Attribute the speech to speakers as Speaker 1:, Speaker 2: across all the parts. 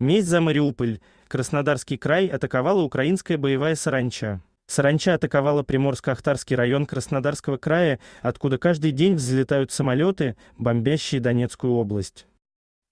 Speaker 1: Месть за Мариуполь. Краснодарский край атаковала украинская боевая саранча. Саранча атаковала Приморско-Ахтарский район Краснодарского края, откуда каждый день взлетают самолеты, бомбящие Донецкую область.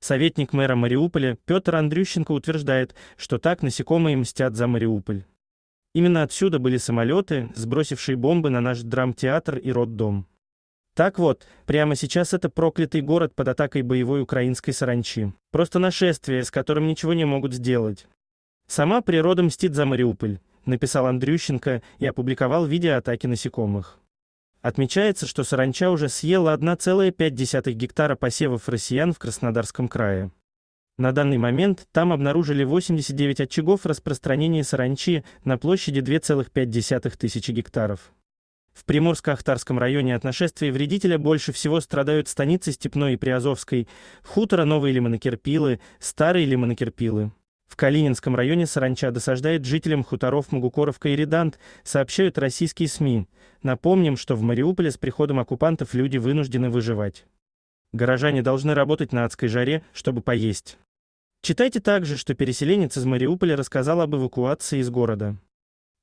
Speaker 1: Советник мэра Мариуполя Петр Андрющенко утверждает, что так насекомые мстят за Мариуполь. Именно отсюда были самолеты, сбросившие бомбы на наш драмтеатр и роддом. Так вот, прямо сейчас это проклятый город под атакой боевой украинской саранчи. Просто нашествие, с которым ничего не могут сделать. «Сама природа мстит за Мариуполь», — написал Андрющенко и опубликовал видео атаки насекомых. Отмечается, что саранча уже съела 1,5 гектара посевов россиян в Краснодарском крае. На данный момент там обнаружили 89 очагов распространения саранчи на площади 2,5 тысячи гектаров. В Приморско-Ахтарском районе от нашествия вредителя больше всего страдают станицы Степной и Приазовской, хутора Новые Лимонокерпилы, Старые Лимонокерпилы. В Калининском районе саранча досаждает жителям хуторов Магукоровка и Редант, сообщают российские СМИ. Напомним, что в Мариуполе с приходом оккупантов люди вынуждены выживать. Горожане должны работать на адской жаре, чтобы поесть. Читайте также, что переселенец из Мариуполя рассказал об эвакуации из города.